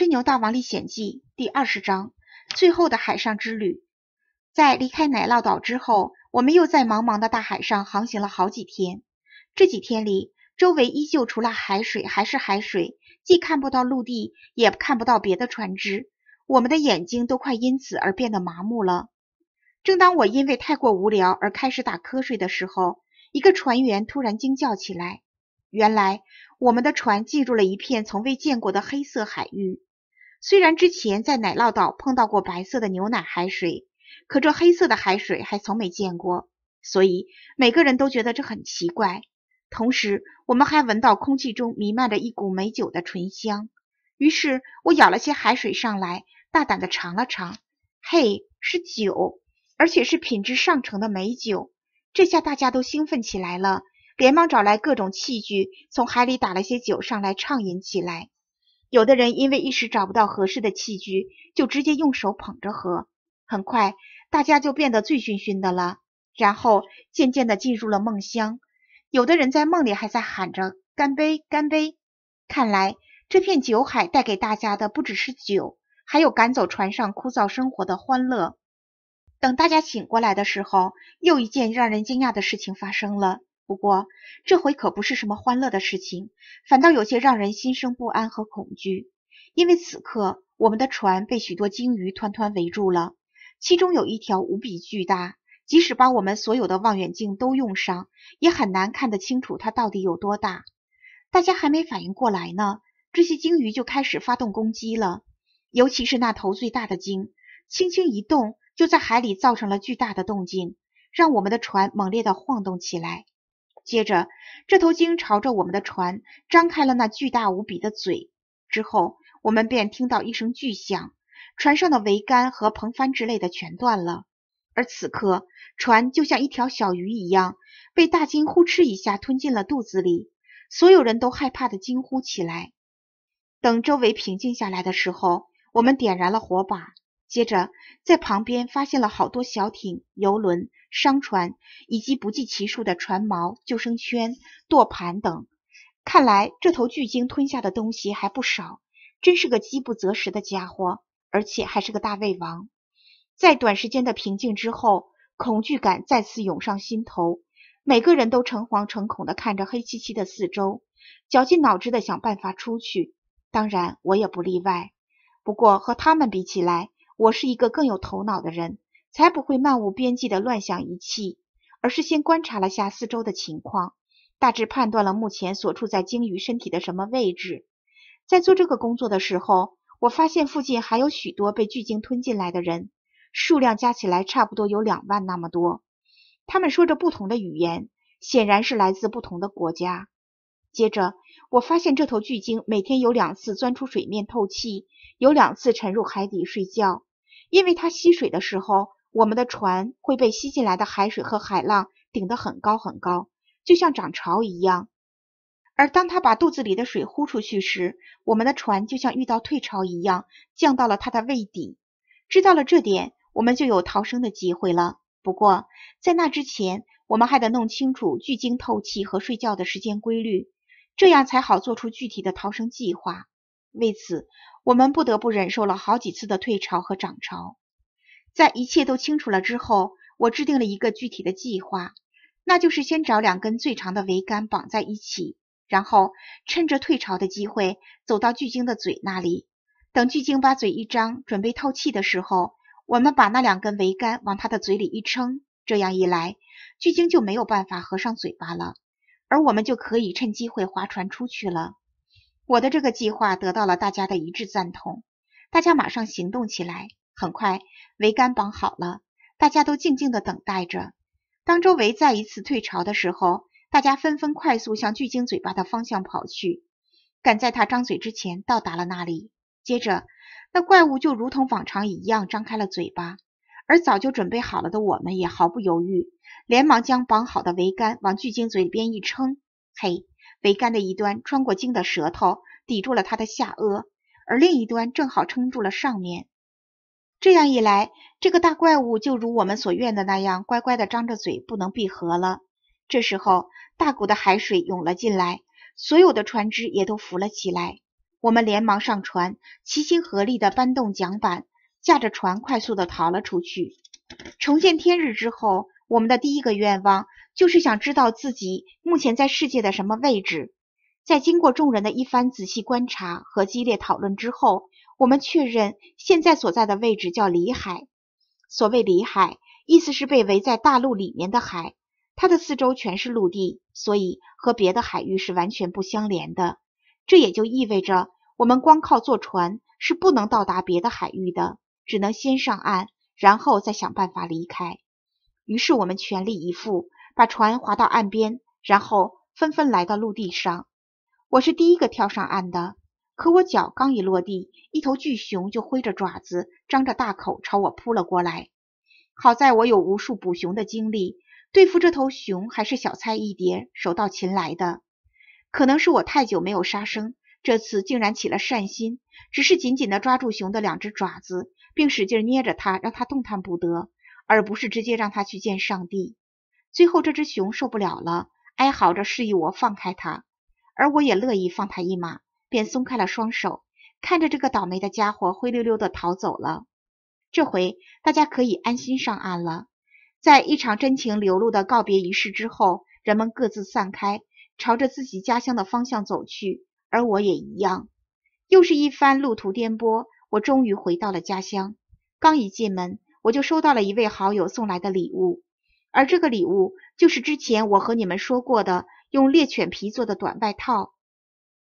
《吹牛大王历险记》第二十章：最后的海上之旅。在离开奶酪岛之后，我们又在茫茫的大海上航行了好几天。这几天里，周围依旧除了海水还是海水，既看不到陆地，也看不到别的船只，我们的眼睛都快因此而变得麻木了。正当我因为太过无聊而开始打瞌睡的时候，一个船员突然惊叫起来。原来，我们的船进入了一片从未见过的黑色海域。虽然之前在奶酪岛碰到过白色的牛奶海水，可这黑色的海水还从没见过，所以每个人都觉得这很奇怪。同时，我们还闻到空气中弥漫着一股美酒的醇香。于是，我舀了些海水上来，大胆地尝了尝。嘿，是酒，而且是品质上乘的美酒。这下大家都兴奋起来了，连忙找来各种器具，从海里打了些酒上来畅饮起来。有的人因为一时找不到合适的器具，就直接用手捧着喝。很快，大家就变得醉醺醺的了，然后渐渐地进入了梦乡。有的人在梦里还在喊着“干杯，干杯”。看来，这片酒海带给大家的不只是酒，还有赶走船上枯燥生活的欢乐。等大家醒过来的时候，又一件让人惊讶的事情发生了。不过，这回可不是什么欢乐的事情，反倒有些让人心生不安和恐惧。因为此刻，我们的船被许多鲸鱼团团围住了，其中有一条无比巨大，即使把我们所有的望远镜都用上，也很难看得清楚它到底有多大。大家还没反应过来呢，这些鲸鱼就开始发动攻击了。尤其是那头最大的鲸，轻轻一动，就在海里造成了巨大的动静，让我们的船猛烈地晃动起来。接着，这头鲸朝着我们的船张开了那巨大无比的嘴，之后我们便听到一声巨响，船上的桅杆和篷帆之类的全断了，而此刻船就像一条小鱼一样，被大鲸呼哧一下吞进了肚子里，所有人都害怕的惊呼起来。等周围平静下来的时候，我们点燃了火把。接着，在旁边发现了好多小艇、游轮、商船，以及不计其数的船锚、救生圈、舵盘等。看来这头巨鲸吞下的东西还不少，真是个饥不择食的家伙，而且还是个大胃王。在短时间的平静之后，恐惧感再次涌上心头，每个人都诚惶诚恐地看着黑漆漆的四周，绞尽脑汁地想办法出去，当然我也不例外。不过和他们比起来，我是一个更有头脑的人，才不会漫无边际地乱想一气，而是先观察了下四周的情况，大致判断了目前所处在鲸鱼身体的什么位置。在做这个工作的时候，我发现附近还有许多被巨鲸吞进来的人，数量加起来差不多有两万那么多。他们说着不同的语言，显然是来自不同的国家。接着，我发现这头巨鲸每天有两次钻出水面透气，有两次沉入海底睡觉。因为它吸水的时候，我们的船会被吸进来的海水和海浪顶得很高很高，就像涨潮一样；而当它把肚子里的水呼出去时，我们的船就像遇到退潮一样，降到了它的胃底。知道了这点，我们就有逃生的机会了。不过，在那之前，我们还得弄清楚聚精透气和睡觉的时间规律，这样才好做出具体的逃生计划。为此，我们不得不忍受了好几次的退潮和涨潮。在一切都清楚了之后，我制定了一个具体的计划，那就是先找两根最长的桅杆绑在一起，然后趁着退潮的机会走到巨鲸的嘴那里。等巨鲸把嘴一张，准备透气的时候，我们把那两根桅杆往它的嘴里一撑，这样一来，巨鲸就没有办法合上嘴巴了，而我们就可以趁机会划船出去了。我的这个计划得到了大家的一致赞同，大家马上行动起来。很快，桅杆绑好了，大家都静静的等待着。当周围再一次退潮的时候，大家纷纷快速向巨鲸嘴巴的方向跑去，赶在它张嘴之前到达了那里。接着，那怪物就如同往常一样张开了嘴巴，而早就准备好了的我们也毫不犹豫，连忙将绑好的桅杆往巨鲸嘴边一撑，嘿！桅杆的一端穿过鲸的舌头，抵住了它的下颚，而另一端正好撑住了上面。这样一来，这个大怪物就如我们所愿的那样，乖乖的张着嘴，不能闭合了。这时候，大股的海水涌了进来，所有的船只也都浮了起来。我们连忙上船，齐心合力的搬动桨板，驾着船快速的逃了出去。重见天日之后。我们的第一个愿望就是想知道自己目前在世界的什么位置。在经过众人的一番仔细观察和激烈讨论之后，我们确认现在所在的位置叫里海。所谓里海，意思是被围在大陆里面的海，它的四周全是陆地，所以和别的海域是完全不相连的。这也就意味着，我们光靠坐船是不能到达别的海域的，只能先上岸，然后再想办法离开。于是我们全力以赴，把船划到岸边，然后纷纷来到陆地上。我是第一个跳上岸的，可我脚刚一落地，一头巨熊就挥着爪子，张着大口朝我扑了过来。好在我有无数捕熊的经历，对付这头熊还是小菜一碟，手到擒来的。可能是我太久没有杀生，这次竟然起了善心，只是紧紧地抓住熊的两只爪子，并使劲捏着它，让它动弹不得。而不是直接让他去见上帝。最后，这只熊受不了了，哀嚎着示意我放开它，而我也乐意放他一马，便松开了双手，看着这个倒霉的家伙灰溜溜地逃走了。这回大家可以安心上岸了。在一场真情流露的告别仪式之后，人们各自散开，朝着自己家乡的方向走去，而我也一样。又是一番路途颠簸，我终于回到了家乡。刚一进门，我就收到了一位好友送来的礼物，而这个礼物就是之前我和你们说过的用猎犬皮做的短外套。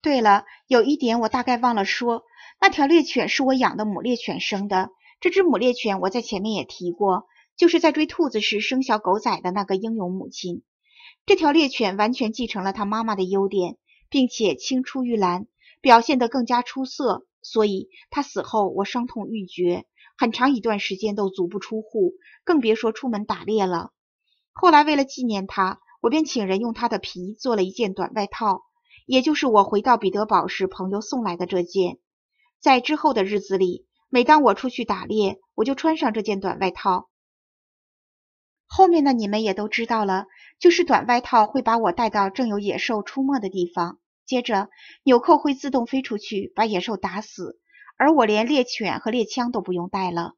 对了，有一点我大概忘了说，那条猎犬是我养的母猎犬生的。这只母猎犬我在前面也提过，就是在追兔子时生小狗仔的那个英勇母亲。这条猎犬完全继承了它妈妈的优点，并且青出于蓝，表现得更加出色。所以它死后，我伤痛欲绝。很长一段时间都足不出户，更别说出门打猎了。后来为了纪念他，我便请人用他的皮做了一件短外套，也就是我回到彼得堡时朋友送来的这件。在之后的日子里，每当我出去打猎，我就穿上这件短外套。后面的你们也都知道了，就是短外套会把我带到正有野兽出没的地方，接着纽扣会自动飞出去把野兽打死。而我连猎犬和猎枪都不用带了。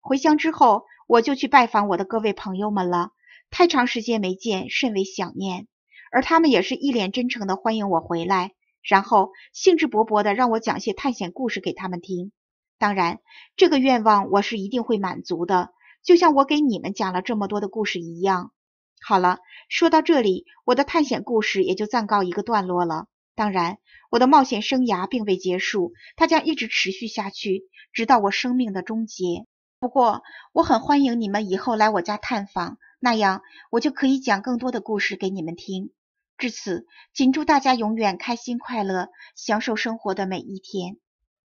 回乡之后，我就去拜访我的各位朋友们了。太长时间没见，甚为想念。而他们也是一脸真诚的欢迎我回来，然后兴致勃勃的让我讲些探险故事给他们听。当然，这个愿望我是一定会满足的，就像我给你们讲了这么多的故事一样。好了，说到这里，我的探险故事也就暂告一个段落了。当然，我的冒险生涯并未结束，它将一直持续下去，直到我生命的终结。不过，我很欢迎你们以后来我家探访，那样我就可以讲更多的故事给你们听。至此，谨祝大家永远开心快乐，享受生活的每一天。